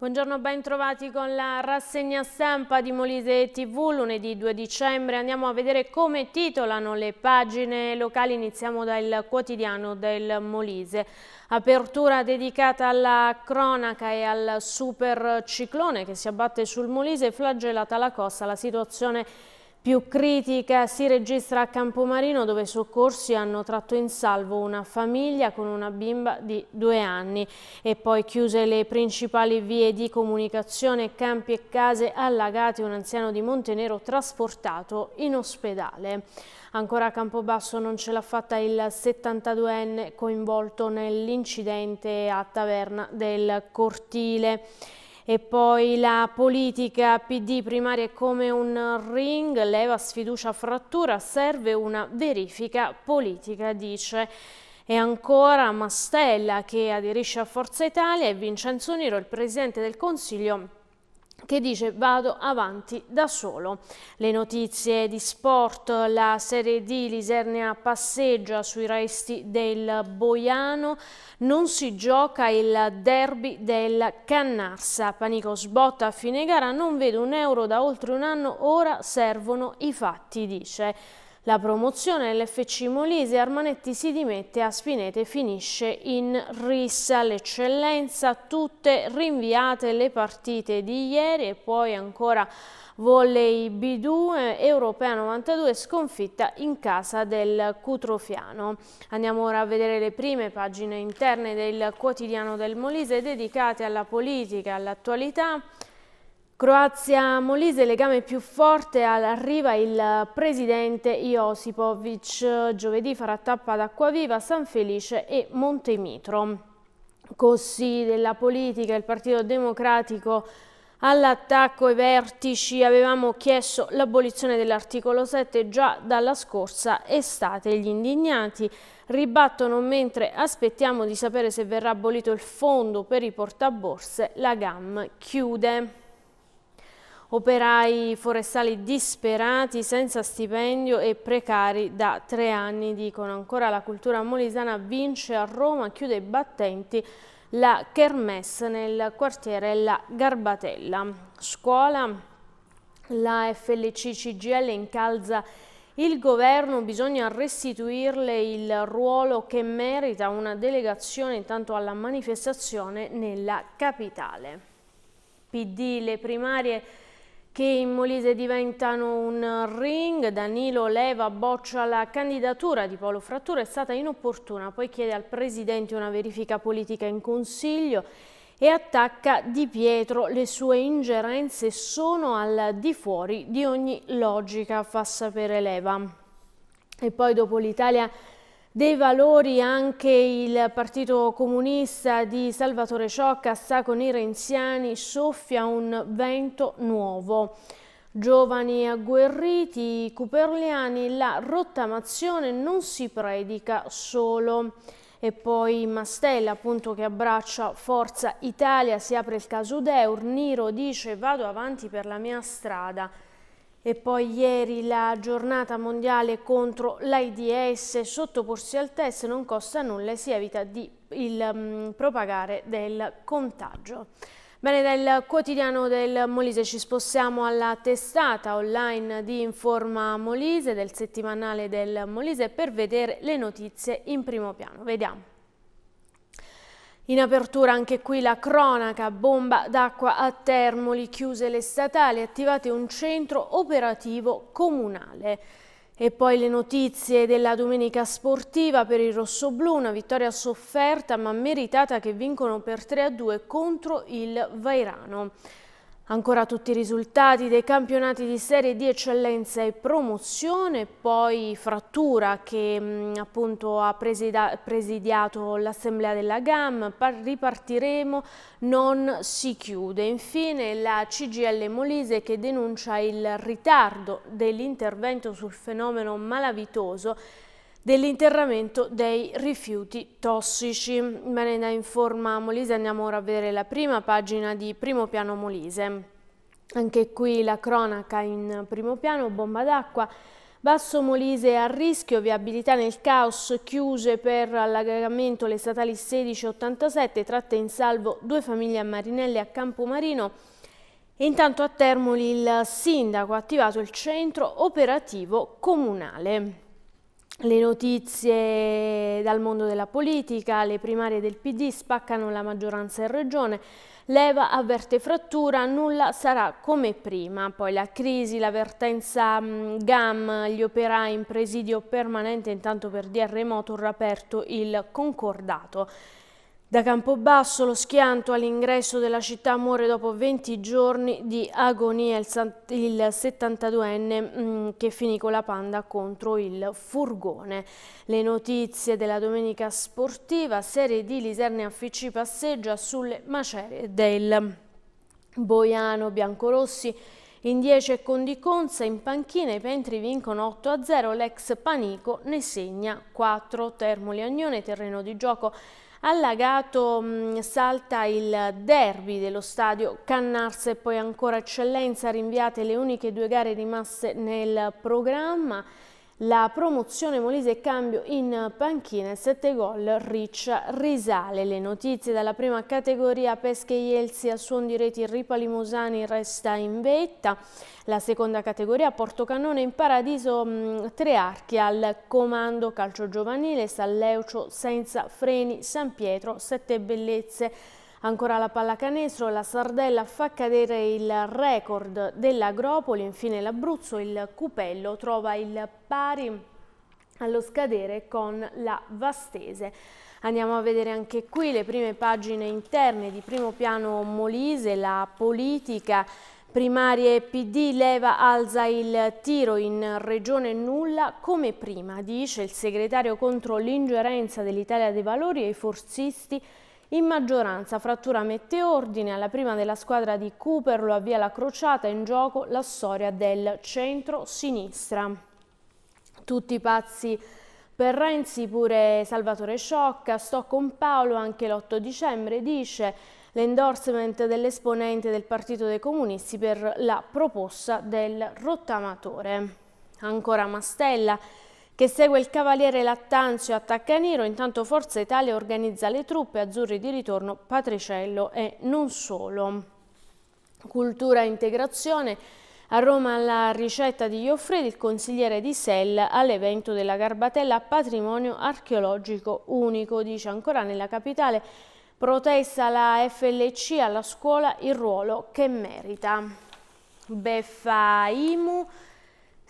Buongiorno, ben trovati con la rassegna stampa di Molise TV lunedì 2 dicembre. Andiamo a vedere come titolano le pagine locali. Iniziamo dal quotidiano del Molise. Apertura dedicata alla cronaca e al super ciclone che si abbatte sul Molise, flagellata la costa, la situazione è più critica si registra a Campomarino dove i soccorsi hanno tratto in salvo una famiglia con una bimba di due anni e poi chiuse le principali vie di comunicazione, campi e case allagate, un anziano di Montenero trasportato in ospedale. Ancora a Campobasso non ce l'ha fatta il 72enne coinvolto nell'incidente a Taverna del Cortile. E poi la politica PD primaria è come un ring, leva sfiducia frattura, serve una verifica politica, dice. E ancora Mastella che aderisce a Forza Italia e Vincenzo Nero, il presidente del Consiglio, che dice vado avanti da solo. Le notizie di sport, la Serie D, Lisernea passeggia sui resti del Boiano, non si gioca il derby del Cannarsa, panico sbotta a fine gara, non vedo un euro da oltre un anno, ora servono i fatti, dice. La promozione dell'FC Molise, Armanetti si dimette, a Spinete finisce in rissa. L'eccellenza, tutte rinviate le partite di ieri e poi ancora volley B2, Europea 92 sconfitta in casa del Cutrofiano. Andiamo ora a vedere le prime pagine interne del quotidiano del Molise dedicate alla politica, e all'attualità. Croazia-Molise, legame più forte all'arriva il presidente Josipovic. Giovedì farà tappa ad Acquaviva, San Felice e Montemitro. Così della politica, il Partito Democratico all'attacco ai vertici avevamo chiesto l'abolizione dell'articolo 7 già dalla scorsa estate. Gli indignati ribattono mentre aspettiamo di sapere se verrà abolito il fondo per i portaborse. La GAM chiude operai forestali disperati, senza stipendio e precari da tre anni, dicono. Ancora la cultura molisana vince a Roma, chiude i battenti la Kermesse nel quartiere La Garbatella. Scuola, la FLC CGL incalza il governo bisogna restituirle il ruolo che merita una delegazione intanto alla manifestazione nella capitale. PD le primarie che in Molise diventano un ring. Danilo Leva boccia la candidatura di Paolo Frattura, è stata inopportuna, poi chiede al Presidente una verifica politica in Consiglio e attacca Di Pietro. Le sue ingerenze sono al di fuori di ogni logica, fa sapere Leva. E poi dopo l'Italia dei valori anche il Partito Comunista di Salvatore Ciocca sta con i renziani, soffia un vento nuovo. Giovani agguerriti, cuperliani, la rottamazione non si predica solo. E poi Mastella, appunto, che abbraccia Forza Italia, si apre il caso Deur, Niro dice vado avanti per la mia strada. E poi ieri la giornata mondiale contro l'AIDS, sottoporsi al test non costa nulla e si evita di, il um, propagare del contagio. Bene, dal quotidiano del Molise ci spostiamo alla testata online di Informa Molise, del settimanale del Molise, per vedere le notizie in primo piano. Vediamo. In apertura anche qui la cronaca, bomba d'acqua a Termoli, chiuse le statali, attivate un centro operativo comunale. E poi le notizie della domenica sportiva per il rossoblù, una vittoria sofferta ma meritata che vincono per 3-2 contro il Vairano. Ancora tutti i risultati dei campionati di serie di eccellenza e promozione, poi Frattura che mh, mm, appunto ha presidiato l'assemblea della GAM, ripartiremo, non si chiude. Infine la CGL Molise che denuncia il ritardo dell'intervento sul fenomeno malavitoso dell'interramento dei rifiuti tossici. Bene, da Informa Molise andiamo ora a vedere la prima pagina di Primo Piano Molise. Anche qui la cronaca in primo piano, bomba d'acqua, Basso Molise a rischio, viabilità nel caos, chiuse per allagamento le statali 1687, tratte in salvo due famiglie a Marinelli a Campomarino. E intanto a Termoli il sindaco ha attivato il centro operativo comunale le notizie dal mondo della politica, le primarie del PD spaccano la maggioranza in regione, Leva avverte frattura, nulla sarà come prima. Poi la crisi, l'avvertenza mm, GAM, gli operai in presidio permanente, intanto per DR Motor aperto il concordato. Da Campobasso lo schianto all'ingresso della città muore dopo 20 giorni di agonia il 72enne mm, che finì con la panda contro il furgone. Le notizie della domenica sportiva, serie di Lisernia FC passeggia sulle macerie del Boiano Biancorossi. In 10 con Di Conza, in panchina i Pentri vincono 8-0, l'ex Panico ne segna 4. Termoli Agnone, terreno di gioco Allagato mm, salta il derby dello stadio Cannars e poi ancora Eccellenza, rinviate le uniche due gare rimaste nel programma. La promozione Molise cambio in panchina, e 7 gol, Riccia risale. Le notizie dalla prima categoria, Pesche Ielsi a suon di reti, Ripa Limosani resta in vetta. La seconda categoria, Portocannone in paradiso, mh, mm, tre archi al comando calcio giovanile, Salleucio senza freni, San Pietro, sette bellezze Ancora la pallacanestro, la Sardella fa cadere il record dell'Agropoli, infine l'Abruzzo, il Cupello trova il pari allo scadere con la Vastese. Andiamo a vedere anche qui le prime pagine interne di primo piano Molise, la politica primarie PD leva alza il tiro in regione nulla come prima, dice il segretario contro l'ingerenza dell'Italia dei Valori e i forzisti in maggioranza Frattura mette ordine, alla prima della squadra di Cooper lo avvia la crociata in gioco la storia del centro-sinistra. Tutti pazzi per Renzi pure Salvatore Sciocca, sto con Paolo anche l'8 dicembre, dice l'endorsement dell'esponente del Partito dei Comunisti per la proposta del rottamatore. Ancora Mastella, che segue il cavaliere Lattanzio a Taccaniro, intanto Forza Italia organizza le truppe azzurri di ritorno Patricello e non solo. Cultura e integrazione. A Roma alla ricetta di Ioffredi, il consigliere di Sell all'evento della Garbatella Patrimonio Archeologico Unico, dice ancora nella capitale, protesta la FLC alla scuola il ruolo che merita. Beffa Imu,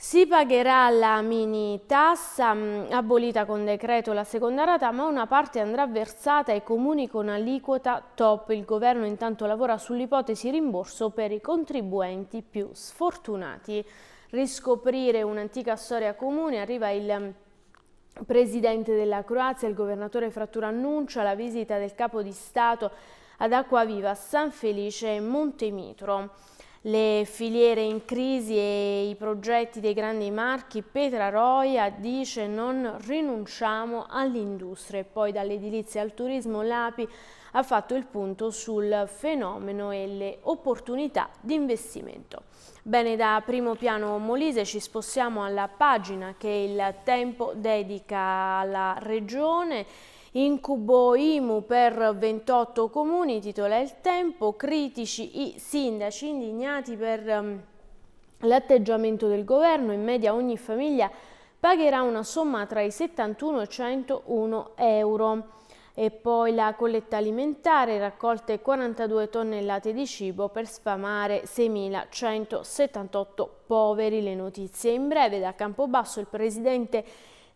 si pagherà la mini tassa mm, abolita con decreto la seconda rata, ma una parte andrà versata ai comuni con aliquota top. Il governo intanto lavora sull'ipotesi rimborso per i contribuenti più sfortunati. Riscoprire un'antica storia comune arriva il mm, presidente della Croazia, il governatore Frattura annuncia la visita del capo di Stato ad Acquaviva, San Felice e Montemitro le filiere in crisi e i progetti dei grandi marchi, Petra Roia dice non rinunciamo all'industria e poi dall'edilizia al turismo l'API ha fatto il punto sul fenomeno e le opportunità di investimento. Bene, da primo piano Molise ci spostiamo alla pagina che il tempo dedica alla regione Incubo IMU per 28 comuni, titola il tempo, critici i sindaci indignati per ehm, l'atteggiamento del governo, in media ogni famiglia pagherà una somma tra i 71 e i 101 euro. E poi la colletta alimentare, raccolte 42 tonnellate di cibo per sfamare 6.178 poveri. Le notizie in breve da Campobasso, il presidente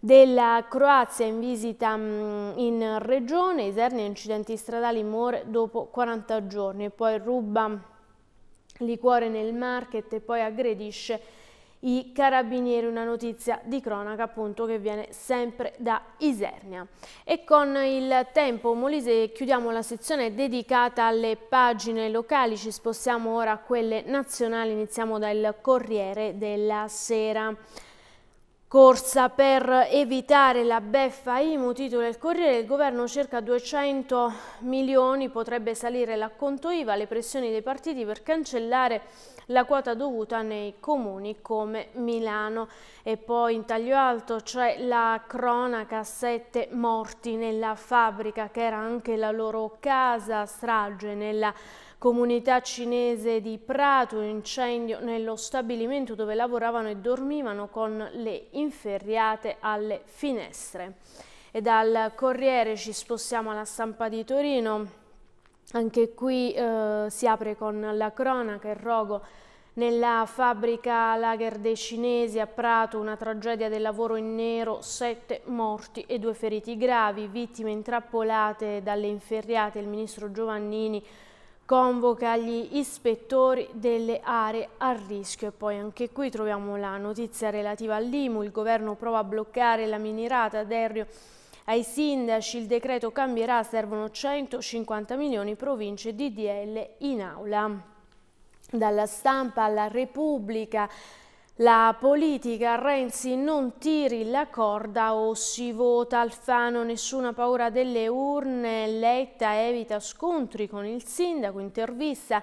della Croazia in visita mm, in regione, Isernia incidenti stradali muore dopo 40 giorni, poi ruba liquore nel market e poi aggredisce i carabinieri, una notizia di cronaca appunto che viene sempre da Isernia. E con il tempo Molise chiudiamo la sezione dedicata alle pagine locali, ci spostiamo ora a quelle nazionali, iniziamo dal Corriere della Sera corsa per evitare la beffa IMU, titolo del Corriere, il governo cerca 200 milioni, potrebbe salire l'acconto IVA, le pressioni dei partiti per cancellare la quota dovuta nei comuni come Milano. E poi in taglio alto c'è la cronaca sette morti nella fabbrica che era anche la loro casa, strage nella comunità cinese di Prato, incendio nello stabilimento dove lavoravano e dormivano con le inferriate alle finestre. E dal Corriere ci spostiamo alla stampa di Torino anche qui eh, si apre con la cronaca, il rogo nella fabbrica lager dei cinesi a Prato, una tragedia del lavoro in nero, sette morti e due feriti gravi, vittime intrappolate dalle inferriate. Il ministro Giovannini convoca gli ispettori delle aree a rischio. E poi anche qui troviamo la notizia relativa all'IMU, il governo prova a bloccare la minirata ad Errio ai sindaci il decreto cambierà, servono 150 milioni, province DDL in aula. Dalla stampa alla Repubblica, la politica Renzi non tiri la corda o si vota Alfano, nessuna paura delle urne, Letta evita scontri con il sindaco, intervista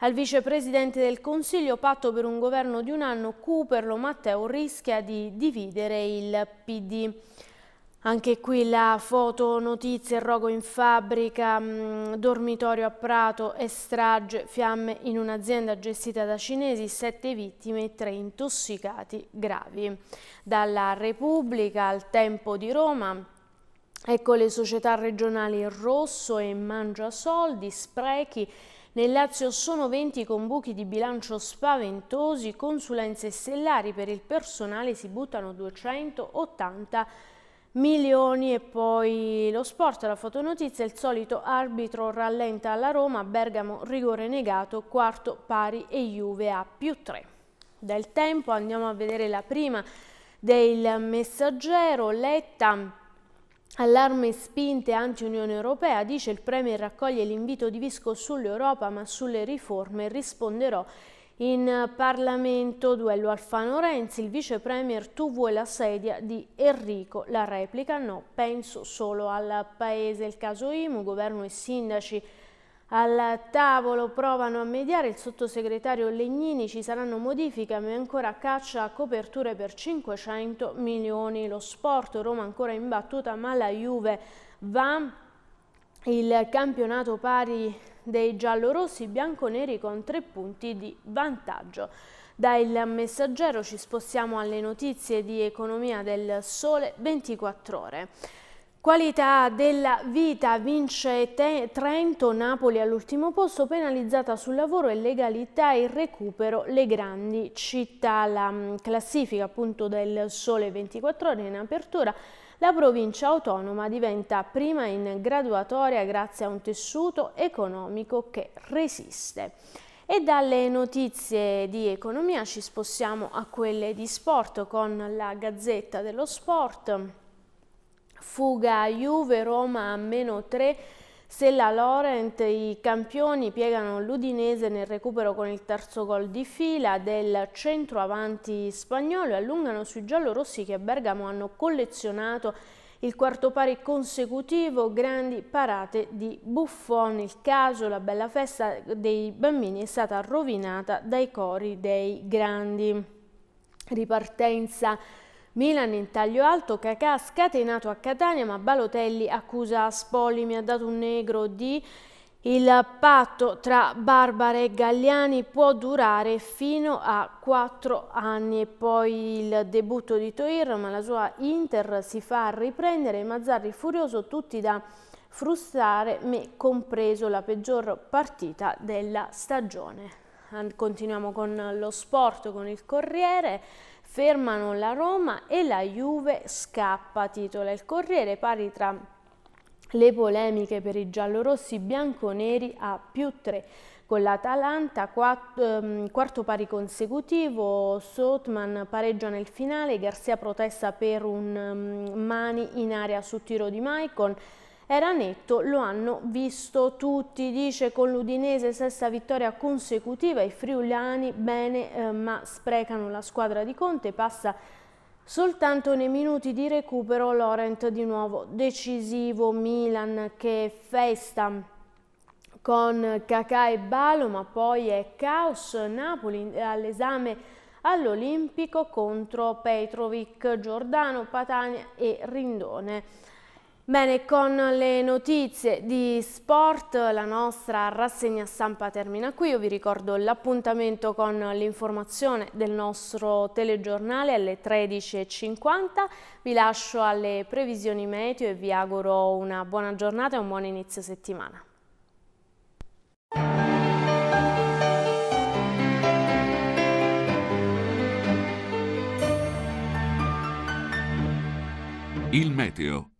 al vicepresidente del Consiglio, patto per un governo di un anno, Cuperlo Matteo rischia di dividere il PD. Anche qui la foto, notizie, rogo in fabbrica, mm, dormitorio a Prato estrage, fiamme in un'azienda gestita da cinesi, sette vittime e tre intossicati gravi. Dalla Repubblica al Tempo di Roma, ecco le società regionali Rosso e Mangia Soldi, sprechi, nel Lazio sono 20 con buchi di bilancio spaventosi, consulenze stellari per il personale si buttano 280 milioni milioni e poi lo sport, la fotonotizia, il solito arbitro rallenta alla Roma, Bergamo rigore negato, quarto pari e Juve a più tre. Del tempo andiamo a vedere la prima del messaggero, Letta Allarme spinte anti-Unione Europea, dice il Premier raccoglie l'invito di Visco sull'Europa ma sulle riforme risponderò in Parlamento, duello Alfano-Renzi, il vice premier tu vuoi la sedia di Enrico, la replica no, penso solo al paese. Il caso IMU, governo e sindaci al tavolo provano a mediare il sottosegretario Legnini, ci saranno modifiche ma ancora caccia a coperture per 500 milioni. Lo sport, Roma ancora imbattuta, ma la Juve va. Il campionato pari dei giallorossi bianconeri con tre punti di vantaggio. Da Il Messaggero ci spostiamo alle notizie di economia del Sole 24 ore. Qualità della vita vince Trento, Napoli all'ultimo posto, penalizzata sul lavoro e legalità e recupero le grandi città. La mm, classifica appunto del Sole 24 ore in apertura la provincia autonoma diventa prima in graduatoria grazie a un tessuto economico che resiste. E dalle notizie di economia ci spostiamo a quelle di sport con la Gazzetta dello Sport. Fuga Juve Roma a meno 3 se la Laurent, i campioni piegano l'Udinese nel recupero con il terzo gol di fila del centroavanti spagnolo e allungano sui giallorossi che a Bergamo hanno collezionato il quarto pari consecutivo, grandi parate di Buffon. Il caso, la bella festa dei bambini è stata rovinata dai cori dei grandi. Ripartenza Milan in taglio alto, Cacà scatenato a Catania, ma Balotelli accusa Aspoli, mi ha dato un negro di... Il patto tra Barbara e Galliani può durare fino a quattro anni e poi il debutto di Toir, ma la sua Inter si fa riprendere, Mazzarri furioso, tutti da frustrare, me compreso, la peggior partita della stagione. Continuiamo con lo sport, con il Corriere fermano la Roma e la Juve scappa, titola il Corriere, pari tra le polemiche per i giallorossi bianconeri a più 3 con l'Atalanta, ehm, quarto pari consecutivo, Sotman pareggia nel finale, Garzia protesta per un ehm, mani in aria su tiro di Maicon, era netto, lo hanno visto tutti, dice con l'Udinese sesta vittoria consecutiva, i friuliani bene eh, ma sprecano la squadra di Conte, passa Soltanto nei minuti di recupero Laurent di nuovo decisivo, Milan che festa con Cacà e Balo, ma poi è caos Napoli all'esame all'Olimpico contro Petrovic, Giordano, Patania e Rindone. Bene, con le notizie di sport la nostra rassegna stampa termina qui. Io vi ricordo l'appuntamento con l'informazione del nostro telegiornale alle 13.50. Vi lascio alle previsioni meteo e vi auguro una buona giornata e un buon inizio settimana. Il meteo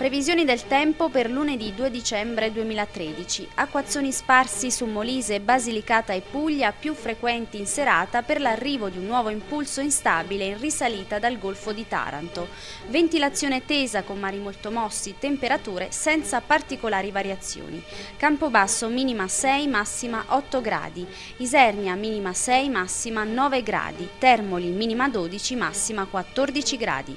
Previsioni del tempo per lunedì 2 dicembre 2013. Acquazzoni sparsi su Molise, Basilicata e Puglia, più frequenti in serata per l'arrivo di un nuovo impulso instabile in risalita dal Golfo di Taranto. Ventilazione tesa con mari molto mossi, temperature senza particolari variazioni. Campobasso minima 6, massima 8 gradi. Isernia minima 6, massima 9 gradi. Termoli minima 12, massima 14 gradi.